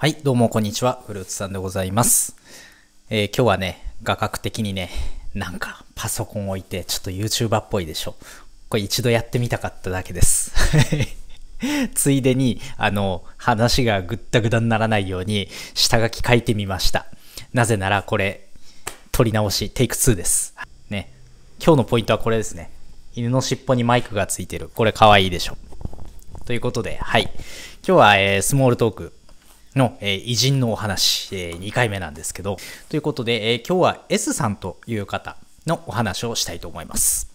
はい、どうもこんにちは。フルーツさんでございます。えー、今日はね、画角的にね、なんかパソコン置いてちょっと YouTuber っぽいでしょ。これ一度やってみたかっただけです。ついでに、あの、話がぐったぐだにならないように下書き書いてみました。なぜならこれ、撮り直し、テイク2です。ね。今日のポイントはこれですね。犬の尻尾にマイクがついてる。これかわいいでしょ。ということで、はい。今日は、えー、スモールトークの、えー、偉人のお話、えー、2回目なんですけど、ということで、えー、今日は S さんという方のお話をしたいと思います。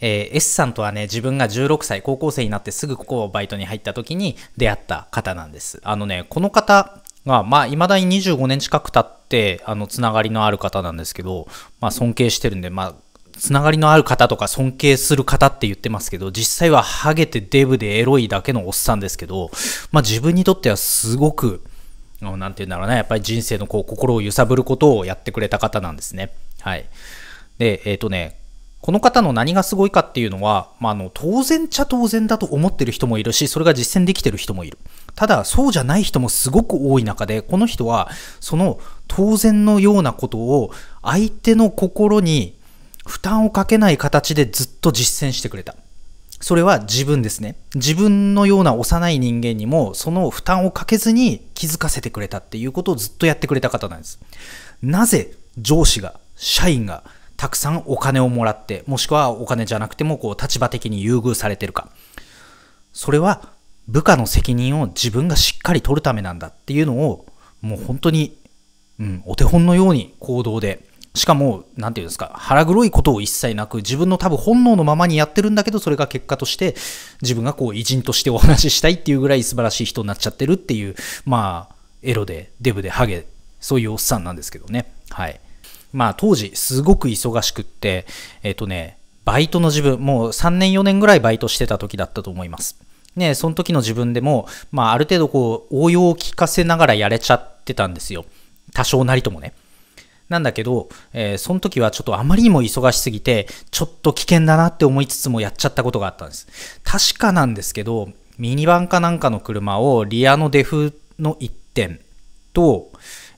えー、S さんとはね、自分が16歳、高校生になってすぐここをバイトに入った時に出会った方なんです。あのね、この方が、まあ、未だに25年近く経って、あの、つながりのある方なんですけど、まあ、尊敬してるんで、まあ、つながりのある方とか尊敬する方って言ってますけど、実際はハゲてデブでエロいだけのおっさんですけど、まあ自分にとってはすごく、なんて言うんだろうな、ね、やっぱり人生のこう心を揺さぶることをやってくれた方なんですね。はい。で、えっ、ー、とね、この方の何がすごいかっていうのは、まあ、あの当然ちゃ当然だと思ってる人もいるし、それが実践できてる人もいる。ただ、そうじゃない人もすごく多い中で、この人は、その当然のようなことを相手の心に負担をかけない形でずっと実践してくれた。それは自分ですね。自分のような幼い人間にも、その負担をかけずに気づかせてくれたっていうことをずっとやってくれた方なんです。なぜ上司が、社員が、たくさんお金をもらって、もしくはお金じゃなくても、こう、立場的に優遇されてるか。それは、部下の責任を自分がしっかり取るためなんだっていうのを、もう本当に、うん、お手本のように行動でしかも、なんていうんですか、腹黒いことを一切なく、自分の多分本能のままにやってるんだけど、それが結果として、自分がこう、偉人としてお話ししたいっていうぐらい素晴らしい人になっちゃってるっていう、まあ、エロで、デブで、ハゲ、そういうおっさんなんですけどね。はい。まあ、当時、すごく忙しくって、えっ、とね、バイトの自分、もう3年4年ぐらいバイトしてた時だったと思います。ね、その時の自分でも、まあ、ある程度こう、応用を聞かせながらやれちゃってたんですよ。多少なりともね。なんだけど、えー、その時はちょっとあまりにも忙しすぎて、ちょっと危険だなって思いつつもやっちゃったことがあったんです。確かなんですけど、ミニバンかなんかの車をリアのデフの1点と、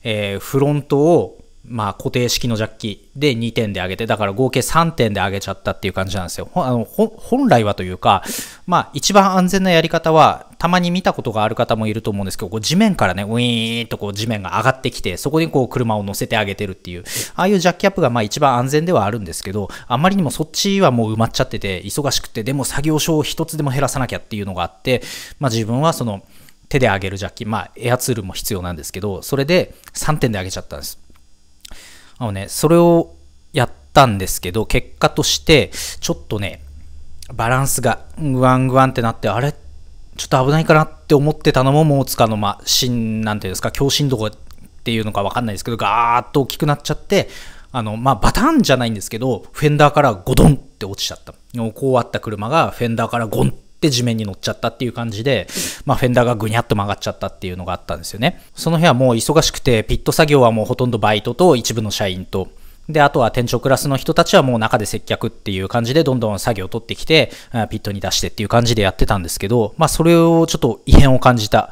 えー、フロントをまあ、固定式のジャッキで2点で上げて、だから合計3点で上げちゃったっていう感じなんですよ。あの本来はというか、まあ、一番安全なやり方は、たまに見たことがある方もいると思うんですけど、こう地面からね、ウィーンとこう地面が上がってきて、そこにこう車を乗せてあげてるっていう、ああいうジャッキアップがまあ一番安全ではあるんですけど、あまりにもそっちはもう埋まっちゃってて、忙しくて、でも作業所を1つでも減らさなきゃっていうのがあって、まあ、自分はその、手で上げるジャッキ、まあ、エアツールも必要なんですけど、それで3点で上げちゃったんです。あのね、それをやったんですけど、結果として、ちょっとね、バランスがグワングワンってなって、あれちょっと危ないかなって思ってたのも、もうつかの間、心、なんていうんですか、強振動っていうのかわかんないですけど、ガーッと大きくなっちゃって、あの、まあ、バタンじゃないんですけど、フェンダーからゴドンって落ちちゃった。こうあった車がフェンダーからゴンっって地面に乗っちゃったっていう感じで、まあ、フェンダーがぐにゃっと曲がっちゃったっていうのがあったんですよね。その日はもう忙しくて、ピット作業はもうほとんどバイトと一部の社員と、で、あとは店長クラスの人たちはもう中で接客っていう感じでどんどん作業を取ってきて、ピットに出してっていう感じでやってたんですけど、まあそれをちょっと異変を感じた、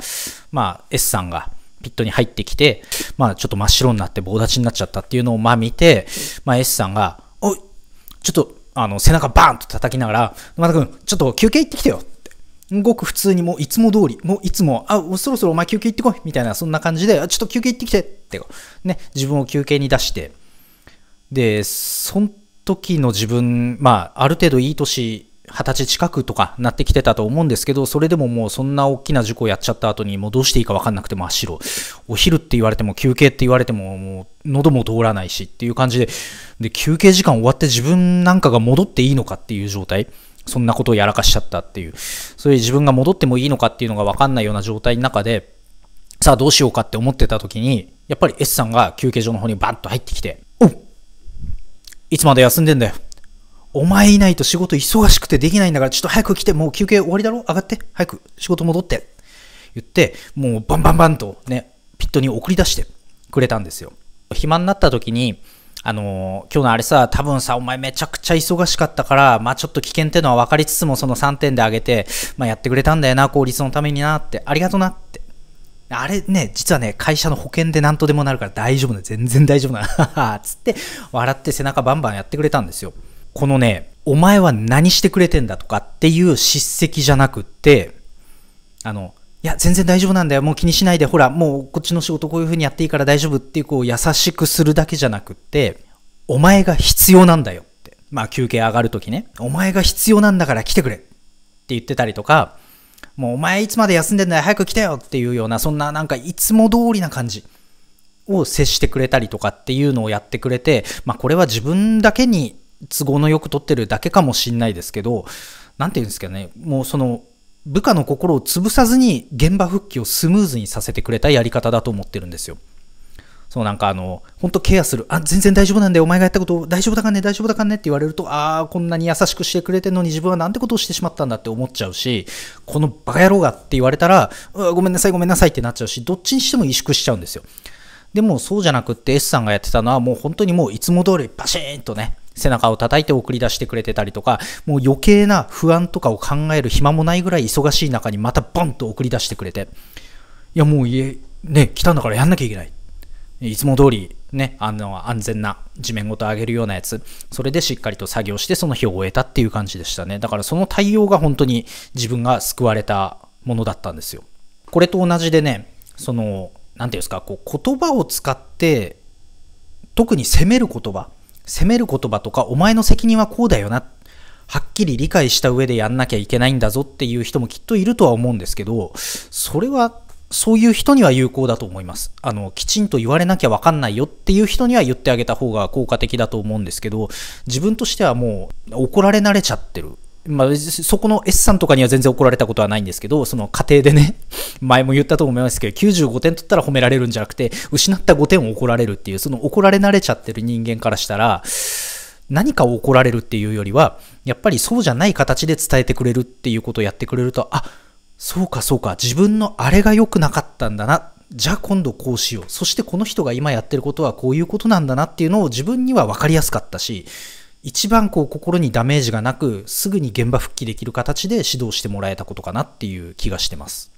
まあ S さんがピットに入ってきて、まあちょっと真っ白になって棒立ちになっちゃったっていうのをまあ見て、まあ S さんが、おい、ちょっとあの、背中バーンと叩きながら、沼田くん、ちょっと休憩行ってきてよって。ごく普通にもういつも通り、もういつも、あ、そろそろお前休憩行ってこいみたいな、そんな感じで、ちょっと休憩行ってきてって、ね、自分を休憩に出して、で、その時の自分、まあ、ある程度いい年二十歳近くとかなってきてたと思うんですけど、それでももうそんな大きな事故やっちゃった後に、もうどうしていいか分かんなくて真っ白。お昼って言われても、休憩って言われても、もう喉も通らないしっていう感じで、で、休憩時間終わって自分なんかが戻っていいのかっていう状態。そんなことをやらかしちゃったっていう。そういう自分が戻ってもいいのかっていうのが分かんないような状態の中で、さあどうしようかって思ってた時に、やっぱり S さんが休憩所の方にバッと入ってきて、おいつまで休んでんだよ。お前いないと仕事忙しくてできないんだから、ちょっと早く来て、もう休憩終わりだろ上がって。早く仕事戻って。言って、もうバンバンバンとね、ピットに送り出してくれたんですよ。暇になった時に、あのー、今日のあれさ、多分さ、お前めちゃくちゃ忙しかったから、まあちょっと危険ってのは分かりつつもその3点で上げて、まあやってくれたんだよな、効率のためになって、ありがとうなって。あれね、実はね、会社の保険で何とでもなるから大丈夫だ、全然大丈夫だ、つって笑って背中バンバンやってくれたんですよ。このね、お前は何してくれてんだとかっていう叱責じゃなくって、あの、いや、全然大丈夫なんだよ。もう気にしないで、ほら、もうこっちの仕事こういう風にやっていいから大丈夫っていう、こう、優しくするだけじゃなくって、お前が必要なんだよって。まあ、休憩上がるときね。お前が必要なんだから来てくれって言ってたりとか、もうお前いつまで休んでんだよ、早く来てよっていうような、そんななんかいつも通りな感じを接してくれたりとかっていうのをやってくれて、まあこれは自分だけに都合のよく撮ってるだけかもしんないですけど、なんて言うんですかね、もうその、部下の心を潰さずに現場復帰をスムーズにさせてくれたやり方だと思ってるんですよ。そうなんかあの、本当ケアする。あ、全然大丈夫なんだよ。お前がやったこと大丈夫だかね大丈夫だかねって言われると、ああ、こんなに優しくしてくれてんのに自分はなんてことをしてしまったんだって思っちゃうし、このバカ野郎がって言われたら、ごめんなさいごめんなさいってなっちゃうし、どっちにしても萎縮しちゃうんですよ。でもそうじゃなくって S さんがやってたのはもう本当にもういつも通りバシーンとね、背中を叩いて送り出してくれてたりとか、もう余計な不安とかを考える暇もないぐらい忙しい中にまたボンと送り出してくれて、いやもう家、ね、来たんだからやんなきゃいけない。いつも通り、ね、あの、安全な地面ごと上げるようなやつ、それでしっかりと作業してその日を終えたっていう感じでしたね。だからその対応が本当に自分が救われたものだったんですよ。これと同じでね、その、何て言うんですか、こう言葉を使って、特に責める言葉責める言葉とか、お前の責任はこうだよな、はっきり理解した上でやんなきゃいけないんだぞっていう人もきっといるとは思うんですけど、それは、そういう人には有効だと思います。あの、きちんと言われなきゃわかんないよっていう人には言ってあげた方が効果的だと思うんですけど、自分としてはもう怒られ慣れちゃってるまあ、そこの S さんとかには全然怒られたことはないんですけど、その家庭でね、前も言ったと思いますけど、95点取ったら褒められるんじゃなくて、失った5点を怒られるっていう、その怒られ慣れちゃってる人間からしたら、何かを怒られるっていうよりは、やっぱりそうじゃない形で伝えてくれるっていうことをやってくれると、あ、そうかそうか、自分のあれが良くなかったんだな、じゃあ今度こうしよう、そしてこの人が今やってることはこういうことなんだなっていうのを自分には分かりやすかったし、一番こう心にダメージがなくすぐに現場復帰できる形で指導してもらえたことかなっていう気がしてます。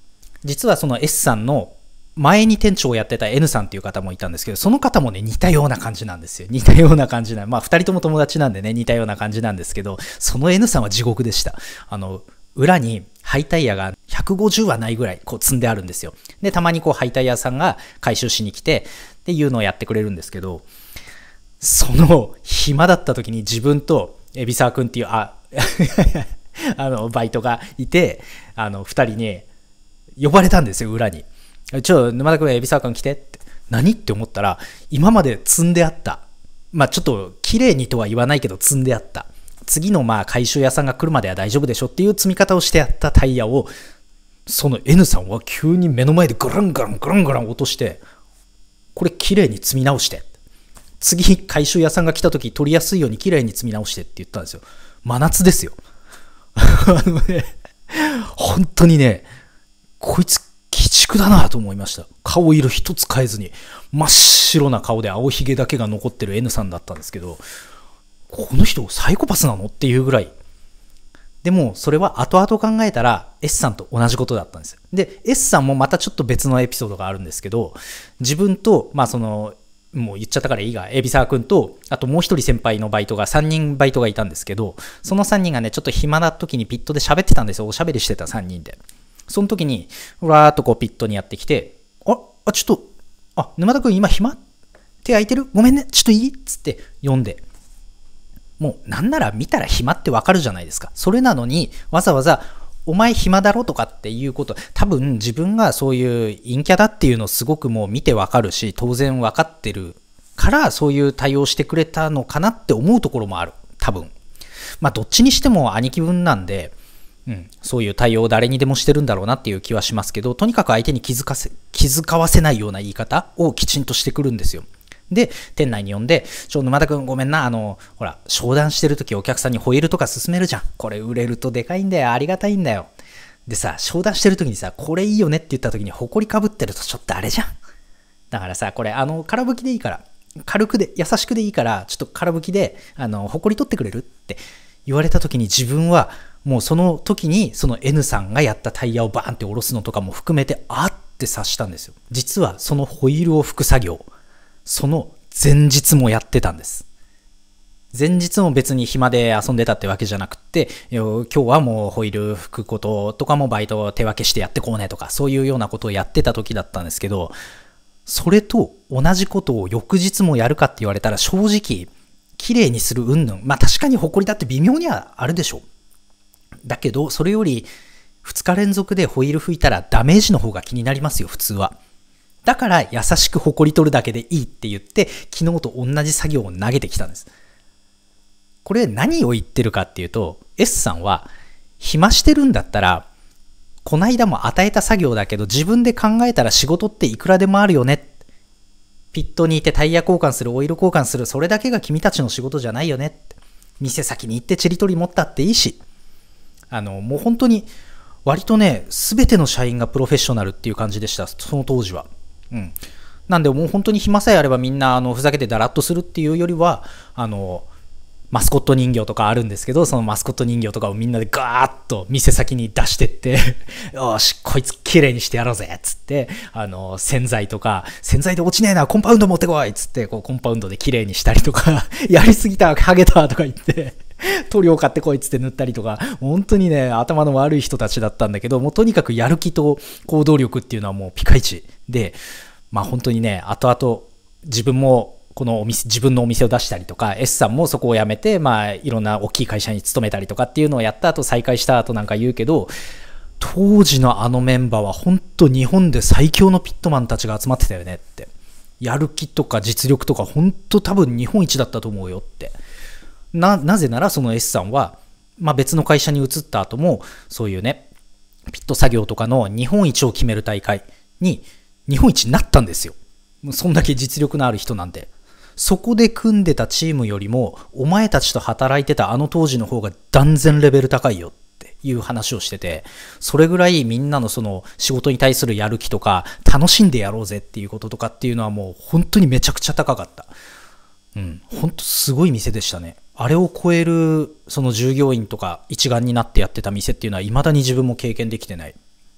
実はその S さんの前に店長をやってた N さんっていう方もいたんですけど、その方もね、似たような感じなんですよ。似たような感じな、まあ、二人とも友達なんでね、似たような感じなんですけど、その N さんは地獄でした。あの、裏にハイタイヤが150はないぐらいこう積んであるんですよ。で、たまにこうハイタイヤさんが回収しに来てっていうのをやってくれるんですけど、その暇だった時に自分と海老沢君っていうあ あのバイトがいてあの二人に呼ばれたんですよ裏に「ちょ沼田君海老沢君来て」って何って思ったら今まで積んであったまあちょっと綺麗にとは言わないけど積んであった次のまあ回収屋さんが来るまでは大丈夫でしょっていう積み方をしてあったタイヤをその N さんは急に目の前でガランガランガランガラン落としてこれ綺麗に積み直して次回収屋さんが来た時取りやすいように綺麗に積み直してって言ったんですよ。真夏ですよ。あのね、本当にね、こいつ鬼畜だなと思いました。顔色一つ変えずに、真っ白な顔で青ひげだけが残ってる N さんだったんですけど、この人サイコパスなのっていうぐらい。でも、それは後々考えたら S さんと同じことだったんですよ。で、S さんもまたちょっと別のエピソードがあるんですけど、自分と、まあその、もう言っちゃったからいいが、海老沢君と、あともう一人先輩のバイトが、3人バイトがいたんですけど、その3人がね、ちょっと暇な時にピットで喋ってたんですよ。おしゃべりしてた3人で。その時に、うわーっとこうピットにやってきて、あ、あ、ちょっと、あ、沼田君今暇手空いてるごめんね、ちょっといいっつって読んで。もう、なんなら見たら暇ってわかるじゃないですか。それなのに、わざわざ、お前暇だろとかっていうこと、多分自分がそういう陰キャだっていうのをすごくもう見てわかるし、当然わかってるからそういう対応してくれたのかなって思うところもある。多分。まあどっちにしても兄貴分なんで、うん、そういう対応を誰にでもしてるんだろうなっていう気はしますけど、とにかく相手に気づかせ、気遣わせないような言い方をきちんとしてくるんですよ。で、店内に呼んで、ちょ、沼田くんごめんな、あの、ほら、商談してる時お客さんにホイールとか勧めるじゃん。これ売れるとでかいんだよ。ありがたいんだよ。でさ、商談してる時にさ、これいいよねって言った時に埃かぶってるとちょっとあれじゃん。だからさ、これ、あの、空拭きでいいから、軽くで、優しくでいいから、ちょっと空拭きで、あの、埃取ってくれるって言われた時に自分は、もうその時に、その N さんがやったタイヤをバーンって下ろすのとかも含めて、あって察したんですよ。実は、そのホイールを拭く作業。その前日もやってたんです。前日も別に暇で遊んでたってわけじゃなくって、今日はもうホイール吹くこととかもバイトを手分けしてやってこうねとか、そういうようなことをやってた時だったんですけど、それと同じことを翌日もやるかって言われたら正直、綺麗にする云々。まあ確かに誇りだって微妙にはあるでしょう。だけど、それより2日連続でホイール吹いたらダメージの方が気になりますよ、普通は。だから優しく誇り取るだけでいいって言って、昨日と同じ作業を投げてきたんです。これ何を言ってるかっていうと、S さんは、暇してるんだったら、こないだも与えた作業だけど自分で考えたら仕事っていくらでもあるよね。ピットにいてタイヤ交換する、オイル交換する、それだけが君たちの仕事じゃないよね。店先に行ってちりとり持ったっていいし。あの、もう本当に、割とね、すべての社員がプロフェッショナルっていう感じでした、その当時は。うんなんでもう本当に暇さえあればみんなあのふざけてだらっとするっていうよりはあのマスコット人形とかあるんですけどそのマスコット人形とかをみんなでガーッと店先に出してって よしこいつ綺麗にしてやろうぜっつってあの洗剤とか洗剤で落ちねえなコンパウンド持ってこいっつってこうコンパウンドで綺麗にしたりとか やりすぎたハゲたとか言って 塗料買ってこいっつって塗ったりとか、本当にね、頭の悪い人たちだったんだけど、もうとにかくやる気と行動力っていうのはもうピカイチで、まあ本当にね、後々自分もこのお店、自分のお店を出したりとか、S さんもそこを辞めて、まあいろんな大きい会社に勤めたりとかっていうのをやった後、再開した後なんか言うけど、当時のあのメンバーは本当日本で最強のピットマンたちが集まってたよねって。やる気とか実力とか本当多分日本一だったと思うよって。ななぜならその S さんは、まあ、別の会社に移った後もそういうねピット作業とかの日本一を決める大会に日本一になったんですよそんだけ実力のある人なんでそこで組んでたチームよりもお前たちと働いてたあの当時の方が断然レベル高いよっていう話をしててそれぐらいみんなのその仕事に対するやる気とか楽しんでやろうぜっていうこととかっていうのはもう本当にめちゃくちゃ高かったうん本当すごい店でしたねあれを超えるその従業員とか一丸になってやってた店っていうのはいまだに自分も経験できてない、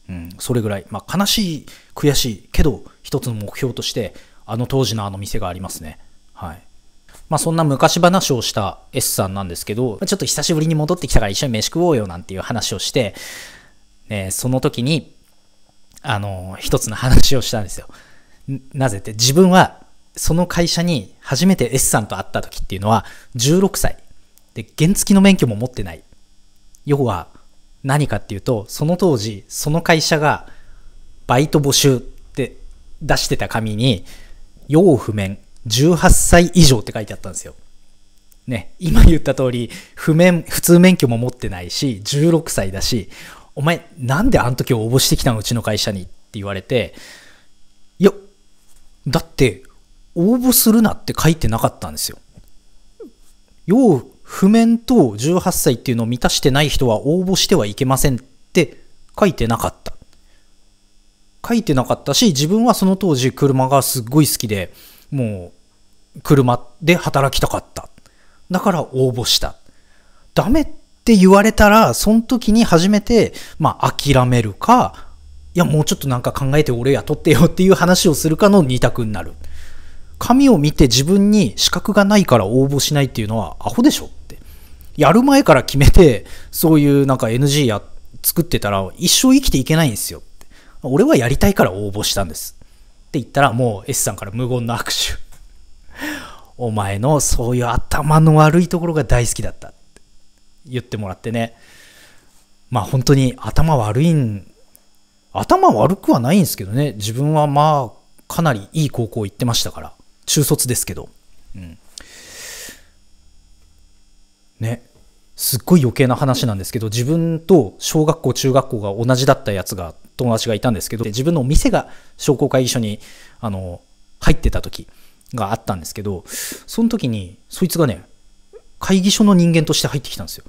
うん、それぐらい、まあ、悲しい悔しいけど一つの目標としてあの当時のあの店がありますねはいまあそんな昔話をした S さんなんですけど、ちょっと久しぶりに戻ってきたから一緒に飯食おうよなんていう話をして、ね、その時に、あの、一つの話をしたんですよ。なぜって、自分はその会社に初めて S さんと会った時っていうのは16歳。で、原付の免許も持ってない。要は何かっていうと、その当時、その会社がバイト募集って出してた紙に、要不面18歳以上って書いてあったんですよ。ね、今言った通り、不面、普通免許も持ってないし、16歳だし、お前なんであの時応募してきたのうちの会社にって言われて、いや、だって応募するなって書いてなかったんですよ。要譜面と18歳っていうのを満たしてない人は応募してはいけませんって書いてなかった。書いてなかったし、自分はその当時車がすっごい好きで、もう車で働きたかった。だから応募した。ダメって言われたら、その時に初めて、まあ諦めるか、いやもうちょっとなんか考えて俺雇ってよっていう話をするかの2択になる。紙を見て自分に資格がないから応募しないっていうのはアホでしょって。やる前から決めて、そういうなんか NG や作ってたら一生生きていけないんですよって。俺はやりたいから応募したんです。って言ったらもう S さんから無言の握手。お前のそういう頭の悪いところが大好きだったって言ってもらってね。まあ本当に頭悪いん、頭悪くはないんですけどね。自分はまあかなりいい高校行ってましたから。中卒ですけど、うん、ねすっごい余計な話なんですけど自分と小学校中学校が同じだったやつが友達がいたんですけど自分のお店が商工会議所にあの入ってた時があったんですけどその時にそいつがね会議所の人間として入ってきたんですよ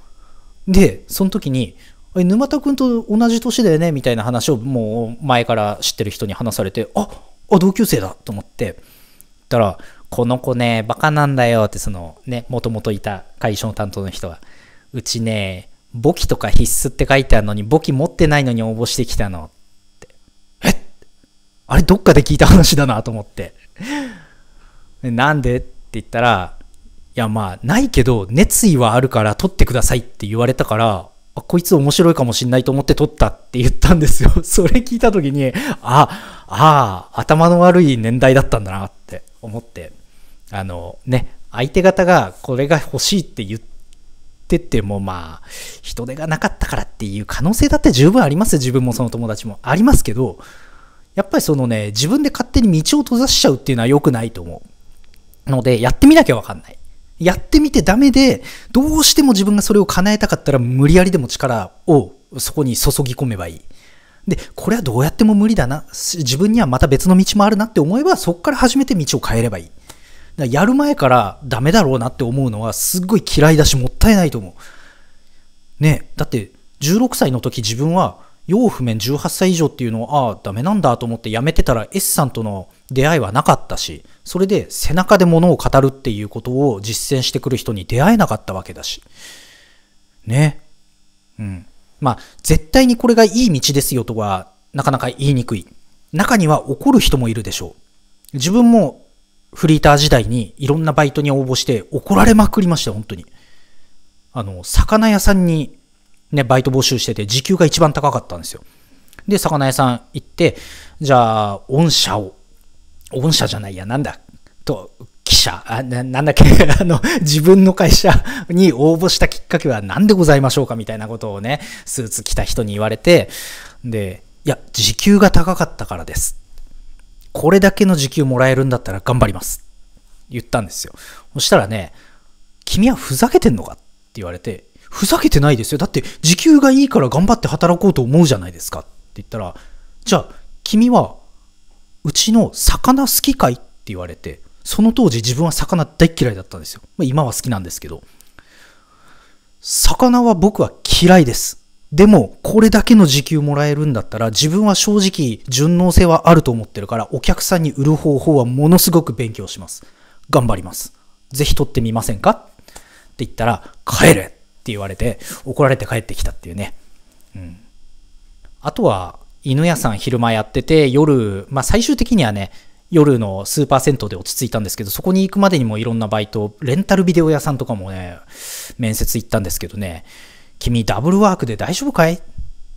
でその時にえ沼田君と同じ年だよねみたいな話をもう前から知ってる人に話されてああ同級生だと思ってたら、この子ね、バカなんだよって、そのね、もともといた会社の担当の人が、うちね、簿記とか必須って書いてあるのに、簿記持ってないのに応募してきたのって。えあれ、どっかで聞いた話だなと思って。なんでって言ったら、いやまあ、ないけど、熱意はあるから取ってくださいって言われたから、あ、こいつ面白いかもしんないと思って撮ったって言ったんですよ。それ聞いた時に、あ、ああ、頭の悪い年代だったんだなって。思って、あのね、相手方がこれが欲しいって言ってても、まあ、人手がなかったからっていう可能性だって十分あります自分もその友達も。ありますけど、やっぱりそのね、自分で勝手に道を閉ざしちゃうっていうのは良くないと思う。ので、やってみなきゃわかんない。やってみてダメで、どうしても自分がそれを叶えたかったら無理やりでも力をそこに注ぎ込めばいい。で、これはどうやっても無理だな。自分にはまた別の道もあるなって思えば、そこから初めて道を変えればいい。だやる前からダメだろうなって思うのはすっごい嫌いだしもったいないと思う。ねだって16歳の時自分は要不面18歳以上っていうのをああダメなんだと思ってやめてたら S さんとの出会いはなかったしそれで背中で物を語るっていうことを実践してくる人に出会えなかったわけだしねうんまあ、絶対にこれがいい道ですよとは、なかなか言いにくい。中には怒る人もいるでしょう。自分もフリーター時代にいろんなバイトに応募して怒られまくりました、本当に。あの、魚屋さんにね、バイト募集してて時給が一番高かったんですよ。で、魚屋さん行って、じゃあ、御社を、御社じゃないや、なんだ、と、記者、あななんだっけ、あの、自分の会社に応募したきっかけは何でございましょうかみたいなことをね、スーツ着た人に言われて、で、いや、時給が高かったからです。これだけの時給もらえるんだったら頑張ります。言ったんですよ。そしたらね、君はふざけてんのかって言われて、ふざけてないですよ。だって時給がいいから頑張って働こうと思うじゃないですかって言ったら、じゃあ君はうちの魚好きかいって言われて、その当時自分は魚大嫌いだったんですよ。まあ、今は好きなんですけど。魚は僕は嫌いです。でも、これだけの時給もらえるんだったら、自分は正直、順応性はあると思ってるから、お客さんに売る方法はものすごく勉強します。頑張ります。ぜひ取ってみませんかって言ったら、帰れって言われて、怒られて帰ってきたっていうね。うん。あとは、犬屋さん昼間やってて、夜、まあ最終的にはね、夜のスーパー銭湯で落ち着いたんですけど、そこに行くまでにもいろんなバイト、レンタルビデオ屋さんとかもね、面接行ったんですけどね、君ダブルワークで大丈夫かいって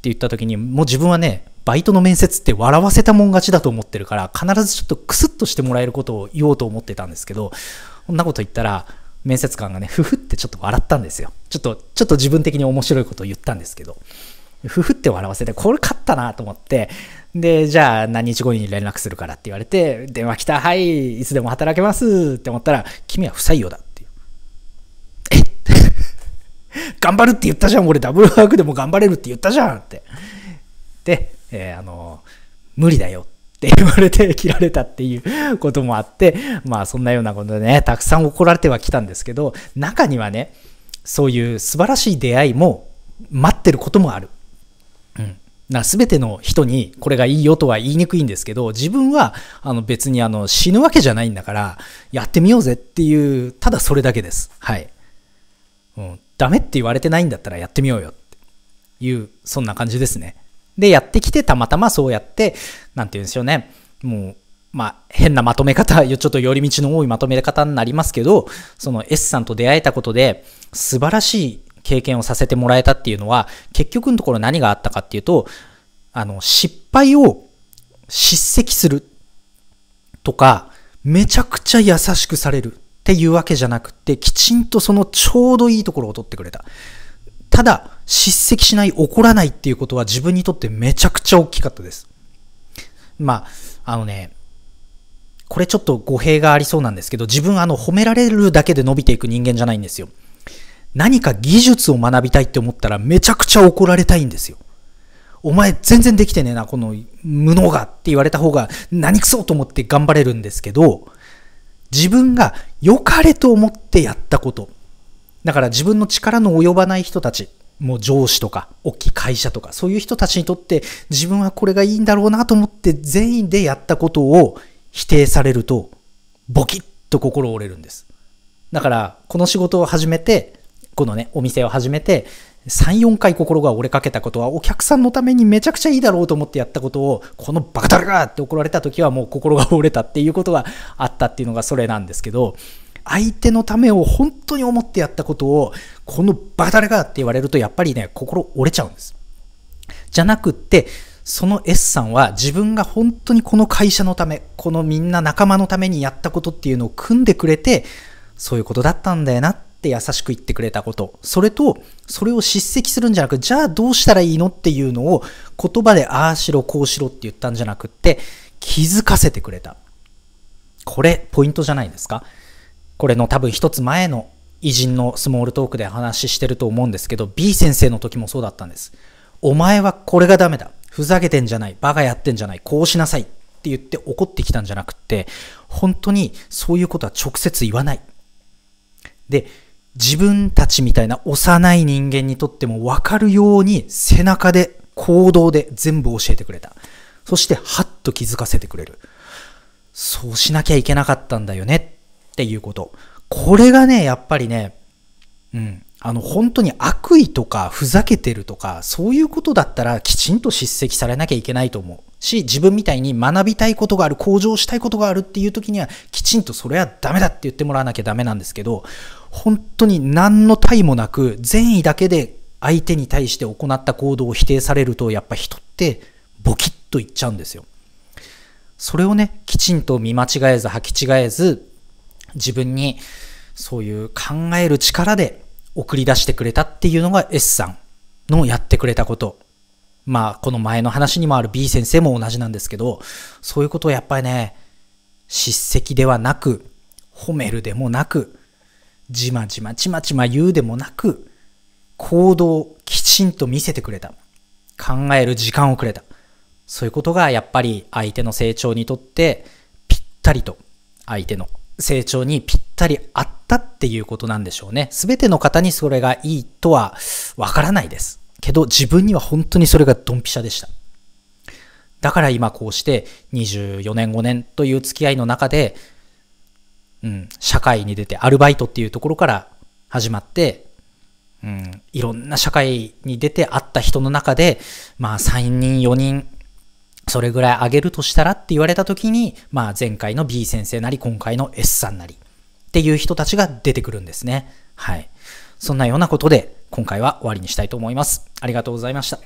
言った時に、もう自分はね、バイトの面接って笑わせたもん勝ちだと思ってるから、必ずちょっとクスッとしてもらえることを言おうと思ってたんですけど、こんなこと言ったら、面接官がね、ふふってちょっと笑ったんですよ。ちょっと、ちょっと自分的に面白いことを言ったんですけど。ふふって笑わせて、これ勝ったなと思って、で、じゃあ何日後に連絡するからって言われて、電話来た、はい、いつでも働けますって思ったら、君は不採用だっていう。え 頑張るって言ったじゃん、俺ダブルワークでも頑張れるって言ったじゃんって。で、えー、あの、無理だよって言われて 切られたっていうこともあって、まあそんなようなことでね、たくさん怒られてはきたんですけど、中にはね、そういう素晴らしい出会いも待ってることもある。な全ての人にこれがいいよとは言いにくいんですけど自分はあの別にあの死ぬわけじゃないんだからやってみようぜっていうただそれだけですはい、うん、ダメって言われてないんだったらやってみようよっていうそんな感じですねでやってきてたまたまそうやって何て言うんですよねもうまあ、変なまとめ方、ちょっと寄り道の多いまとめ方になりますけど、その S さんと出会えたことで、素晴らしい経験をさせてもらえたっていうのは、結局のところ何があったかっていうと、あの、失敗を叱責するとか、めちゃくちゃ優しくされるっていうわけじゃなくて、きちんとそのちょうどいいところを取ってくれた。ただ、叱責しない、怒らないっていうことは自分にとってめちゃくちゃ大きかったです。まあ、あのね、これちょっと語弊がありそうなんですけど、自分あの褒められるだけで伸びていく人間じゃないんですよ。何か技術を学びたいって思ったらめちゃくちゃ怒られたいんですよ。お前全然できてねえな、この無能がって言われた方が何くそと思って頑張れるんですけど、自分が良かれと思ってやったこと。だから自分の力の及ばない人たち、もう上司とか大きい会社とかそういう人たちにとって自分はこれがいいんだろうなと思って全員でやったことを否定されるとボキッと心折れるんです。だからこの仕事を始めて個のね、お店を始めて、3、4回心が折れかけたことは、お客さんのためにめちゃくちゃいいだろうと思ってやったことを、このバカだるがって怒られた時はもう心が折れたっていうことがあったっていうのがそれなんですけど、相手のためを本当に思ってやったことを、このバカだガーって言われると、やっぱりね、心折れちゃうんです。じゃなくって、その S さんは自分が本当にこの会社のため、このみんな仲間のためにやったことっていうのを組んでくれて、そういうことだったんだよなっって優しく言ってくれたこと、それと、それを叱責するんじゃなく、じゃあどうしたらいいのっていうのを言葉でああしろ、こうしろって言ったんじゃなくって、気づかせてくれた。これ、ポイントじゃないですかこれの多分一つ前の偉人のスモールトークで話してると思うんですけど、B 先生の時もそうだったんです。お前はこれがダメだ。ふざけてんじゃない。バカやってんじゃない。こうしなさい。って言って怒ってきたんじゃなくって、本当にそういうことは直接言わない。で、自分たちみたいな幼い人間にとってもわかるように背中で行動で全部教えてくれた。そしてはっと気づかせてくれる。そうしなきゃいけなかったんだよねっていうこと。これがね、やっぱりね、うん、あの本当に悪意とかふざけてるとかそういうことだったらきちんと叱責されなきゃいけないと思うし自分みたいに学びたいことがある向上したいことがあるっていう時にはきちんとそれはダメだって言ってもらわなきゃダメなんですけど本当に何の対もなく善意だけで相手に対して行った行動を否定されるとやっぱ人ってボキッといっちゃうんですよ。それをね、きちんと見間違えず履き違えず自分にそういう考える力で送り出してくれたっていうのが S さんのやってくれたこと。まあ、この前の話にもある B 先生も同じなんですけど、そういうことをやっぱりね、叱責ではなく、褒めるでもなく、じまじまちまちま言うでもなく、行動をきちんと見せてくれた。考える時間をくれた。そういうことがやっぱり相手の成長にとってぴったりと相手の成長にぴったりあったっていうことなんでしょうね。すべての方にそれがいいとはわからないです。けど自分には本当にそれがドンピシャでした。だから今こうして24年5年という付き合いの中でうん、社会に出てアルバイトっていうところから始まって、うん、いろんな社会に出て会った人の中で、まあ3人4人、それぐらい上げるとしたらって言われた時に、まあ前回の B 先生なり今回の S さんなりっていう人たちが出てくるんですね。はい。そんなようなことで今回は終わりにしたいと思います。ありがとうございました。